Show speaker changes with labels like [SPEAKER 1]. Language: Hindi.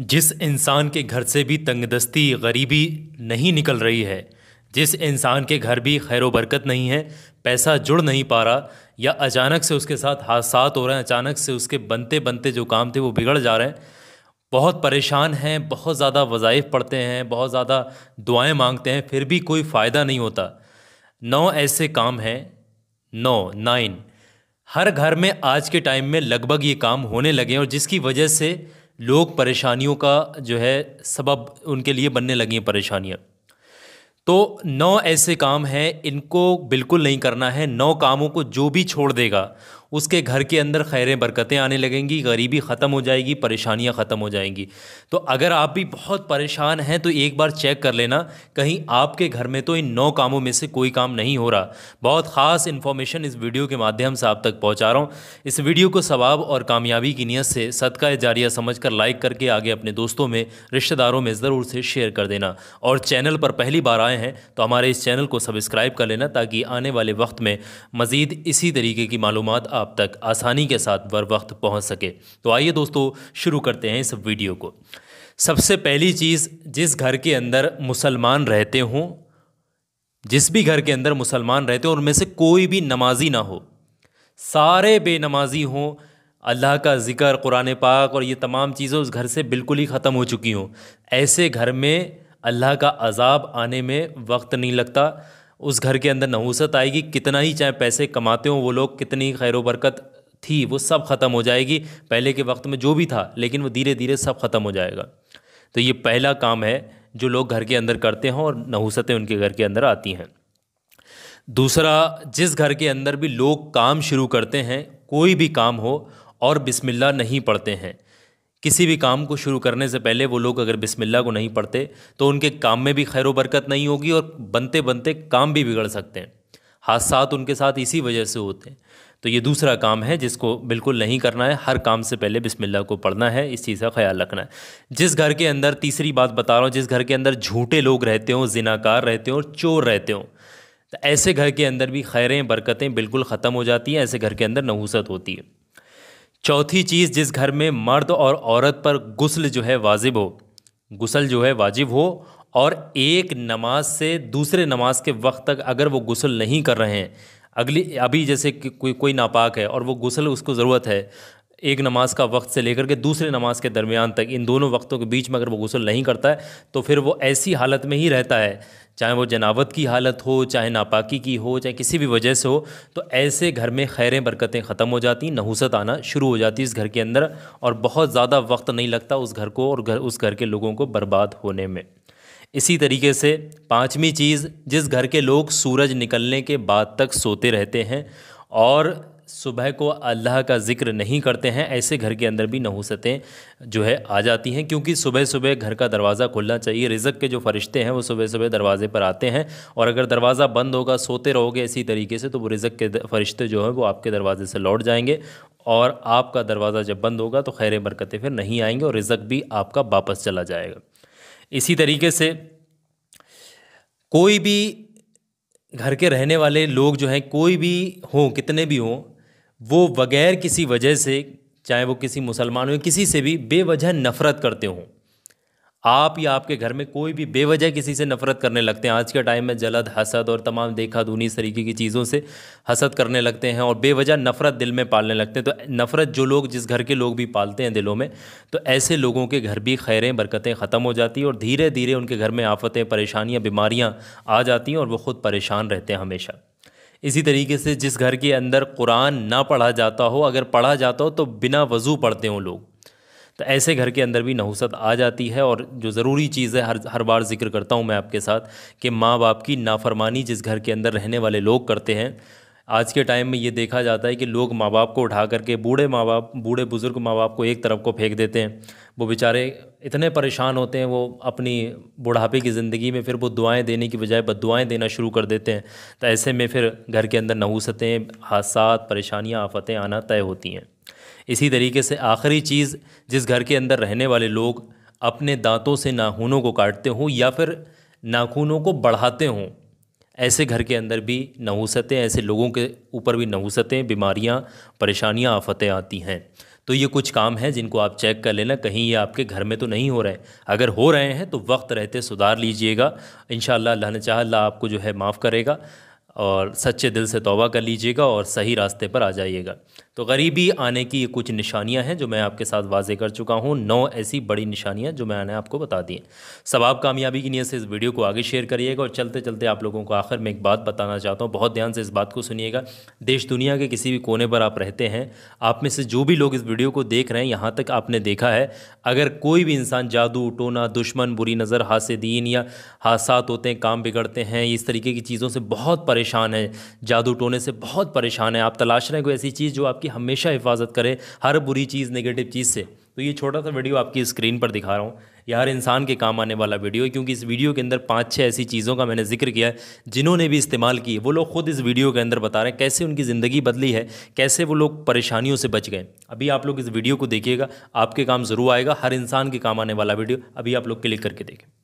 [SPEAKER 1] जिस इंसान के घर से भी तंगदस्ती गरीबी नहीं निकल रही है जिस इंसान के घर भी खैर बरकत नहीं है पैसा जुड़ नहीं पा रहा या अचानक से उसके साथ हादसात हो रहे हैं अचानक से उसके बनते बनते जो काम थे वो बिगड़ जा रहे हैं बहुत परेशान हैं बहुत ज़्यादा वज़ाइफ पढ़ते हैं बहुत ज़्यादा दुआएं मांगते हैं फिर भी कोई फ़ायदा नहीं होता नौ ऐसे काम हैं नौ नाइन हर घर में आज के टाइम में लगभग ये काम होने लगे हैं और जिसकी वजह से लोग परेशानियों का जो है सबब उनके लिए बनने लगी हैं परेशानियाँ तो नौ ऐसे काम हैं इनको बिल्कुल नहीं करना है नौ कामों को जो भी छोड़ देगा उसके घर के अंदर खैरें बरकतें आने लगेंगी गरीबी ख़त्म हो जाएगी परेशानियाँ ख़त्म हो जाएंगी तो अगर आप भी बहुत परेशान हैं तो एक बार चेक कर लेना कहीं आपके घर में तो इन नौ कामों में से कोई काम नहीं हो रहा बहुत ख़ास इन्फॉर्मेशन इस वीडियो के माध्यम से आप तक पहुँचा रहा हूँ इस वीडियो को स्वाब और कामयाबी की नीयत से सदका जारिया समझ कर लाइक करके आगे अपने दोस्तों में रिश्तेदारों में ज़रूर से शेयर कर देना और चैनल पर पहली बार आए हैं तो हमारे इस चैनल को सब्सक्राइब कर लेना ताकि आने वाले वक्त में मज़ीद इसी तरीके की मालूम आप तक आसानी के साथ बर वक्त पहुँच सके तो आइए दोस्तों शुरू करते हैं इस वीडियो को सबसे पहली चीज़ जिस घर के अंदर मुसलमान रहते हों जिस भी घर के अंदर मुसलमान रहते हों उनमें से कोई भी नमाजी ना हो सारे बेनमाजी हों अल्लाह का ज़िक्र कुरान पाक और ये तमाम चीज़ें उस घर से बिल्कुल ही ख़त्म हो चुकी हों ऐसे घर में अल्लाह का अजाब आने में वक्त नहीं लगता उस घर के अंदर नहूसत आएगी कितना ही चाहे पैसे कमाते हों वो लोग कितनी खैर बरकत थी वो सब ख़त्म हो जाएगी पहले के वक्त में जो भी था लेकिन वो धीरे धीरे सब ख़त्म हो जाएगा तो ये पहला काम है जो लोग घर के अंदर करते हैं और नहूसतें उनके घर के अंदर आती हैं दूसरा जिस घर के अंदर भी लोग काम शुरू करते हैं कोई भी काम हो और बिसमिल्ला नहीं पढ़ते हैं किसी भी काम को शुरू करने से पहले वो लोग अगर बिस्मिल्लाह को नहीं पढ़ते तो उनके काम में भी खैर बरकत नहीं होगी और बनते बनते काम भी बिगड़ सकते हैं हादसा उनके साथ इसी वजह से होते हैं तो ये दूसरा काम है जिसको बिल्कुल नहीं करना है हर काम से पहले बिस्मिल्लाह को पढ़ना है इस चीज़ का ख्याल रखना है जिस घर के अंदर तीसरी बात बता रहा हूँ जिस घर के अंदर झूठे लोग रहते हों जिनाकार रहते हों चोर रहते हों तो ऐसे घर के अंदर भी खैरें बरकतें बिल्कुल ख़त्म हो जाती हैं ऐसे घर के अंदर नहूसत होती है चौथी चीज़ जिस घर में मर्द और औरत पर गुसल जो है वाजिब हो गुसल जो है वाजिब हो और एक नमाज से दूसरे नमाज के वक्त तक अगर वो गुसल नहीं कर रहे हैं अगली अभी जैसे कि कोई कोई नापाक है और वो गुसल उसको ज़रूरत है एक नमाज का वक्त से लेकर के दूसरे नमाज के दरमियान तक इन दोनों वक्तों के बीच में अगर वो गुसल नहीं करता है तो फिर वो ऐसी हालत में ही रहता है चाहे वो जनावत की हालत हो चाहे नापाकी की हो चाहे किसी भी वजह से हो तो ऐसे घर में खैरें बरकतें ख़त्म हो जाती नहूसत आना शुरू हो जाती इस घर के अंदर और बहुत ज़्यादा वक्त नहीं लगता उस घर को और घर उस घर के लोगों को बर्बाद होने में इसी तरीके से पाँचवीं चीज़ जिस घर के लोग सूरज निकलने के बाद तक सोते रहते हैं और सुबह को अल्लाह का ज़िक्र नहीं करते हैं ऐसे घर के अंदर भी नहूसतें जो है आ जाती हैं क्योंकि सुबह सुबह घर का दरवाज़ा खुलना चाहिए रिजक के जो फरिश्ते हैं वो सुबह सुबह दरवाज़े पर आते हैं और अगर दरवाज़ा बंद होगा सोते रहोगे इसी तरीके से तो वो रिजक के फरिश्ते जो हैं वो आपके दरवाज़े से लौट जाएंगे और आपका दरवाज़ा जब बंद होगा तो खैर बरकतें फिर नहीं आएंगे और रिजक भी आपका वापस चला जाएगा इसी तरीके से कोई भी घर के रहने वाले लोग जो हैं कोई भी हों कितने भी हों वो बगैर किसी वजह से चाहे वो किसी मुसलमान हो किसी से भी बेवजह नफ़रत करते हों आप या आपके घर में कोई भी बेवजह किसी से नफ़रत करने लगते हैं आज के टाइम में जलद हसद और तमाम देखा दूनी इस तरीके की चीज़ों से हसद करने लगते हैं और बेवजह नफ़रत दिल में पालने लगते हैं तो नफ़रत जो लोग जिस घर के लोग भी पालते हैं दिलों में तो ऐसे लोगों के घर भी खैरें बरकतें ख़त्म हो जाती हैं और धीरे धीरे उनके घर में आफतें परेशानियाँ बीमारियाँ आ जाती हैं और वो ख़ुद परेशान रहते हैं हमेशा इसी तरीके से जिस घर के अंदर कुरान ना पढ़ा जाता हो अगर पढ़ा जाता हो तो बिना वज़ू पढ़ते हों लोग तो ऐसे घर के अंदर भी नहुसत आ जाती है और जो ज़रूरी चीज़ है हर हर बार जिक्र करता हूँ मैं आपके साथ कि माँ बाप की नाफरमानी जिस घर के अंदर रहने वाले लोग करते हैं आज के टाइम में ये देखा जाता है कि लोग माँ बाप को उठा करके बूढ़े माँ बाप बूढ़े बुज़ुर्ग माँ बाप को एक तरफ को फेंक देते हैं वो बेचारे इतने परेशान होते हैं वो अपनी बुढ़ापे की ज़िंदगी में फिर वो दुआएं देने की बजाय दुआएँ देना शुरू कर देते हैं तो ऐसे में फिर घर के अंदर नहूसतें हादसा परेशानियाँ आफतें आना तय होती हैं इसी तरीके से आखिरी चीज़ जिस घर के अंदर रहने वाले लोग अपने दांतों से नाखूनों को काटते हों या फिर नाखूनों को बढ़ाते हों ऐसे घर के अंदर भी नहूसतें ऐसे लोगों के ऊपर भी नहूसतें बीमारियाँ परेशानियाँ आफतें आती हैं तो ये कुछ काम हैं जिनको आप चेक कर लेना कहीं ये आपके घर में तो नहीं हो रहे हैं अगर हो रहे हैं तो वक्त रहते सुधार लीजिएगा इन अल्लाह ने चाह अल्लाह आपको जो है माफ़ करेगा और सच्चे दिल से तोबा कर लीजिएगा और सही रास्ते पर आ जाइएगा तो गरीबी आने की ये कुछ निशानियां हैं जो मैं आपके साथ वाजे कर चुका हूँ नौ ऐसी बड़ी निशानियां जो मैंने आपको बता दी हैं सब आप कामयाबी की नीयत से इस वीडियो को आगे शेयर करिएगा और चलते चलते आप लोगों को आखिर में एक बात बताना चाहता हूँ बहुत ध्यान से इस बात को सुनिएगा देश दुनिया के किसी भी कोने पर आप रहते हैं आप में से जो भी लोग इस वीडियो को देख रहे हैं यहाँ तक आपने देखा है अगर कोई भी इंसान जादू टोना दुश्मन बुरी नज़र दीन या हादसा होते हैं काम बिगड़ते हैं इस तरीके की चीज़ों से बहुत परेशान है जादू टोने से बहुत परेशान है आप तलाश रहे हैं कोई ऐसी चीज़ जो आपकी की हमेशा हिफाजत करे हर बुरी चीज़ नेगेटिव चीज़ से तो ये छोटा सा वीडियो आपकी स्क्रीन पर दिखा रहा हूँ यह हर इंसान के काम आने वाला वीडियो है क्योंकि इस वीडियो के अंदर पाँच छः ऐसी चीज़ों का मैंने जिक्र किया है जिन्होंने भी इस्तेमाल की वो लोग खुद इस वीडियो के अंदर बता रहे हैं कैसे उनकी ज़िंदगी बदली है कैसे वो लोग परेशानियों से बच गए अभी आप लोग इस वीडियो को देखिएगा आपके काम ज़रूर आएगा हर इंसान के काम आने वाला वीडियो अभी आप लोग क्लिक करके देखें